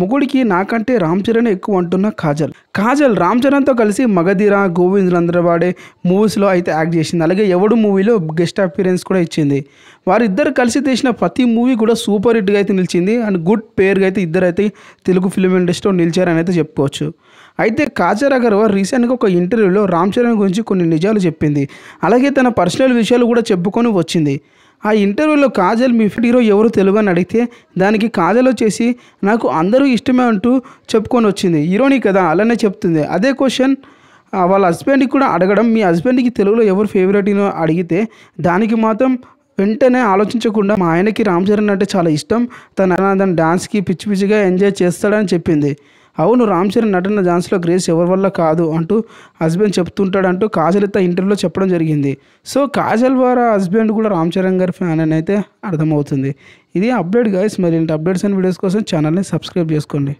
మొగుడికి నాకంటే రామ్ చరణ్ ఎక్కువ అంటున్న కాజల్ కాజల్ రామ్ చరణ్తో కలిసి మగధీరా గోవింద్ రంద్రవాడే మూవీస్లో అయితే యాక్ట్ చేసింది అలాగే ఎవడు మూవీలో గెస్ట్ అపీరెన్స్ కూడా ఇచ్చింది వారిద్దరు కలిసి తీసిన ప్రతి మూవీ కూడా సూపర్ హిట్గా అయితే నిలిచింది అండ్ గుడ్ పేరుగా అయితే ఇద్దరు అయితే తెలుగు ఫిలిం ఇండస్ట్రీలో నిలిచారని అయితే చెప్పుకోవచ్చు అయితే కాజల్ అగర్వాల్ రీసెంట్గా ఒక ఇంటర్వ్యూలో రామ్ చరణ్ గురించి కొన్ని నిజాలు చెప్పింది అలాగే తన పర్సనల్ విషయాలు కూడా చెప్పుకొని వచ్చింది ఆ ఇంటర్వ్యూలో కాజల్ మీ హీరో ఎవరు తెలుగు అని అడిగితే దానికి కాజల్ వచ్చేసి నాకు అందరూ ఇష్టమే అంటూ చెప్పుకొని వచ్చింది హీరోని కదా అలానే చెప్తుంది అదే క్వశ్చన్ వాళ్ళ హస్బెండ్కి కూడా అడగడం మీ హస్బెండ్కి తెలుగులో ఎవరు ఫేవరెట్ అడిగితే దానికి మాత్రం వెంటనే ఆలోచించకుండా మా ఆయనకి రామ్ చరణ్ అంటే చాలా ఇష్టం తన తన డాన్స్కి పిచ్చి పిచ్చిగా ఎంజాయ్ చేస్తాడని చెప్పింది అవును రామ్ చరణ్ నటన డాన్స్లో గ్రేస్ ఎవరి వల్ల కాదు అంటూ హస్బెండ్ చెప్తుంటాడంటూ కాజల్ అయితే ఇంటర్వ్యూలో చెప్పడం జరిగింది సో కాజల్ వారా హస్బెండ్ కూడా రామ్ చరణ్ గారి ఫ్యాన్ అని అయితే అర్థమవుతుంది ఇది అప్డేట్ గైస్ మరి ఇలాంటి అప్డేట్స్ అండ్ వీడియోస్ కోసం ఛానల్ని సబ్స్క్రైబ్ చేసుకోండి